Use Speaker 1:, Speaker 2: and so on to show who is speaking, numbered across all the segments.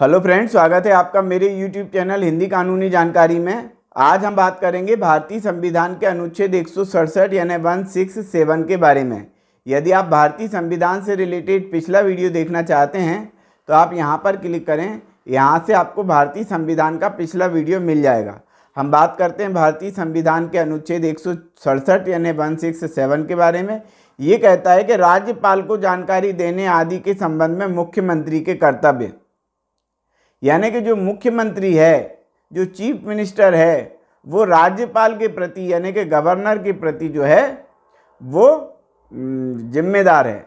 Speaker 1: hello friends स्वागत है आपका मेरे यूट्यूब चैनल हिंदी कानूनी जानकारी में आज हम बात करेंगे भारतीय संविधान के अनुच्छेद एक यानी वन सिक्स सेवन के बारे में यदि आप भारतीय संविधान से रिलेटेड पिछला वीडियो देखना चाहते हैं तो आप यहाँ पर क्लिक करें यहाँ से आपको भारतीय संविधान का पिछला वीडियो मिल जाएगा हम बात करते हैं भारतीय संविधान के अनुच्छेद एक यानी वन सिक्स सेवन के बारे में ये कहता है कि राज्यपाल को जानकारी देने आदि के संबंध में मुख्यमंत्री के कर्तव्य यानी कि जो मुख्यमंत्री है जो चीफ मिनिस्टर है वो राज्यपाल के प्रति यानी कि गवर्नर के प्रति जो है वो जिम्मेदार है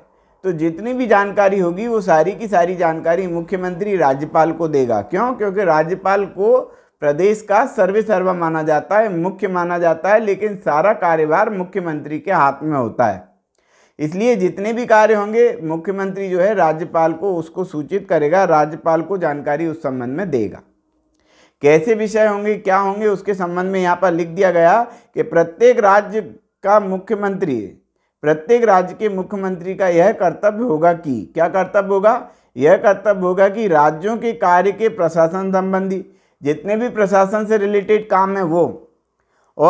Speaker 1: तो जितनी भी जानकारी होगी वो सारी की सारी जानकारी मुख्यमंत्री राज्यपाल को देगा क्यों क्योंकि राज्यपाल को प्रदेश का सर्वे सर्वा माना जाता है मुख्य माना जाता है लेकिन सारा कार्यभार मुख्यमंत्री के हाथ में होता है इसलिए जितने भी कार्य होंगे मुख्यमंत्री जो है राज्यपाल को उसको सूचित करेगा राज्यपाल को जानकारी उस संबंध में देगा कैसे विषय होंगे क्या होंगे उसके संबंध में यहाँ पर लिख दिया गया कि प्रत्येक राज्य का मुख्यमंत्री प्रत्येक राज्य के मुख्यमंत्री का यह कर्तव्य होगा कि क्या कर्तव्य होगा यह कर्तव्य होगा कि राज्यों के कार्य के प्रशासन संबंधी जितने भी प्रशासन से रिलेटेड काम है वो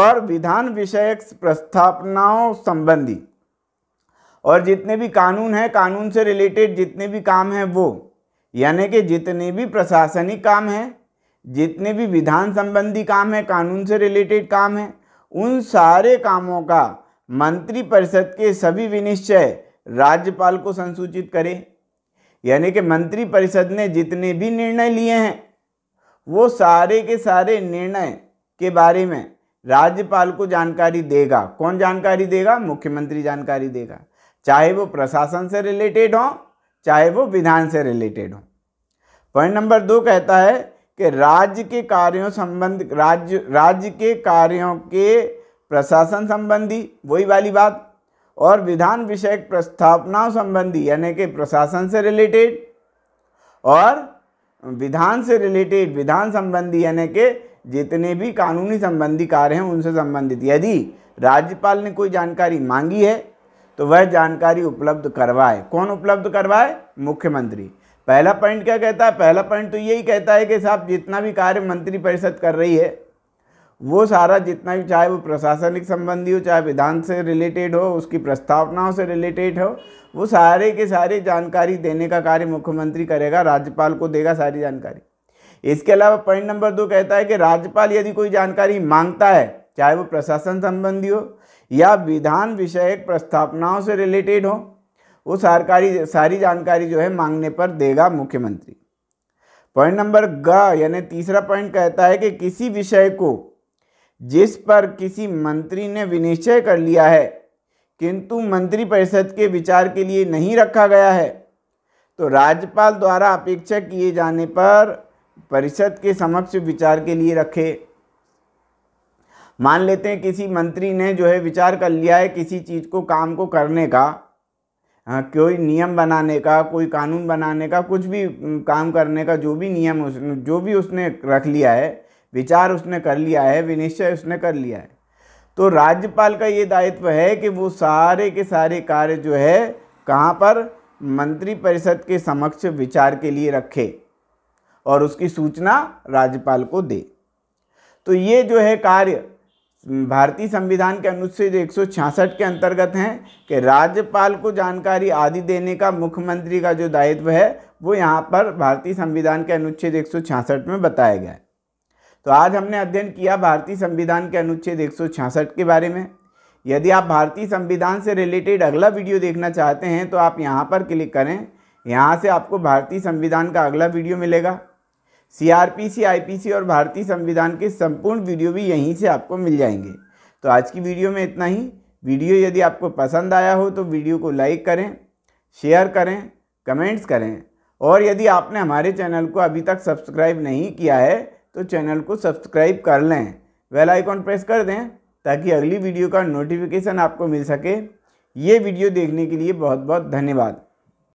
Speaker 1: और विधान विषयक प्रस्थापनाओं संबंधी और जितने भी कानून हैं कानून से रिलेटेड जितने भी काम हैं वो यानी कि जितने भी प्रशासनिक काम हैं जितने भी विधान संबंधी काम हैं कानून से रिलेटेड काम हैं उन सारे कामों का मंत्रिपरिषद के सभी विनिश्चय राज्यपाल को संसूचित करें यानी कि मंत्रिपरिषद ने जितने भी निर्णय लिए हैं वो सारे के सारे निर्णय के बारे में राज्यपाल को जानकारी देगा कौन जानकारी देगा मुख्यमंत्री जानकारी देगा चाहे वो प्रशासन से रिलेटेड हों चाहे वो विधान से रिलेटेड हों पॉइंट नंबर दो कहता है कि राज्य के कार्यों संबंध राज्य राज्य के कार्यों के प्रशासन संबंधी वही वाली बात और विधान विषयक प्रस्थापनाओं संबंधी यानी कि प्रशासन से रिलेटेड और विधान से रिलेटेड विधान संबंधी यानी कि जितने भी कानूनी संबंधी कार्य हैं उनसे संबंधित यदि राज्यपाल ने कोई जानकारी मांगी है तो वह जानकारी उपलब्ध करवाए कौन उपलब्ध करवाए मुख्यमंत्री पहला पॉइंट क्या कहता है पहला पॉइंट तो यही कहता है कि साहब जितना भी कार्य मंत्री परिषद कर रही है वो सारा जितना भी चाहे वो प्रशासनिक संबंधी हो चाहे विधान से रिलेटेड हो उसकी प्रस्तावनाओं से रिलेटेड हो वो सारे के सारे जानकारी देने का कार्य मुख्यमंत्री करेगा राज्यपाल को देगा सारी जानकारी इसके अलावा पॉइंट नंबर दो कहता है कि राज्यपाल यदि कोई जानकारी मांगता है चाहे वो प्रशासन संबंधी हो या विधान विषयक प्रस्तावनाओं से रिलेटेड हो वो सरकारी सारी जानकारी जो है मांगने पर देगा मुख्यमंत्री पॉइंट नंबर ग यानी तीसरा पॉइंट कहता है कि किसी विषय को जिस पर किसी मंत्री ने विनिश्चय कर लिया है किंतु मंत्रिपरिषद के विचार के लिए नहीं रखा गया है तो राज्यपाल द्वारा अपेक्षा किए जाने पर परिषद के समक्ष विचार के लिए रखे मान लेते हैं किसी मंत्री ने जो है विचार कर लिया है किसी चीज़ को काम को करने का हाँ, कोई नियम बनाने का कोई कानून बनाने का कुछ भी काम करने का जो भी नियम उस जो भी उसने रख लिया है विचार उसने कर लिया है विनिश्चय उसने कर लिया है तो राज्यपाल का ये दायित्व है कि वो सारे के सारे कार्य जो है कहाँ पर मंत्री परिषद के समक्ष विचार के लिए रखे और उसकी सूचना राज्यपाल को दे तो ये जो है कार्य भारतीय संविधान के अनुच्छेद एक के अंतर्गत हैं कि राज्यपाल को जानकारी आदि देने का मुख्यमंत्री का जो दायित्व है वो यहाँ पर भारतीय संविधान के अनुच्छेद एक में बताया गया है तो आज हमने अध्ययन किया भारतीय संविधान के अनुच्छेद एक के बारे में यदि आप भारतीय संविधान से रिलेटेड अगला वीडियो देखना चाहते हैं तो आप यहाँ पर क्लिक करें यहाँ से आपको भारतीय संविधान का अगला वीडियो मिलेगा सीआरपीसी, आईपीसी और भारतीय संविधान के संपूर्ण वीडियो भी यहीं से आपको मिल जाएंगे तो आज की वीडियो में इतना ही वीडियो यदि आपको पसंद आया हो तो वीडियो को लाइक करें शेयर करें कमेंट्स करें और यदि आपने हमारे चैनल को अभी तक सब्सक्राइब नहीं किया है तो चैनल को सब्सक्राइब कर लें वेल आइकॉन प्रेस कर दें ताकि अगली वीडियो का नोटिफिकेशन आपको मिल सके ये वीडियो देखने के लिए बहुत बहुत धन्यवाद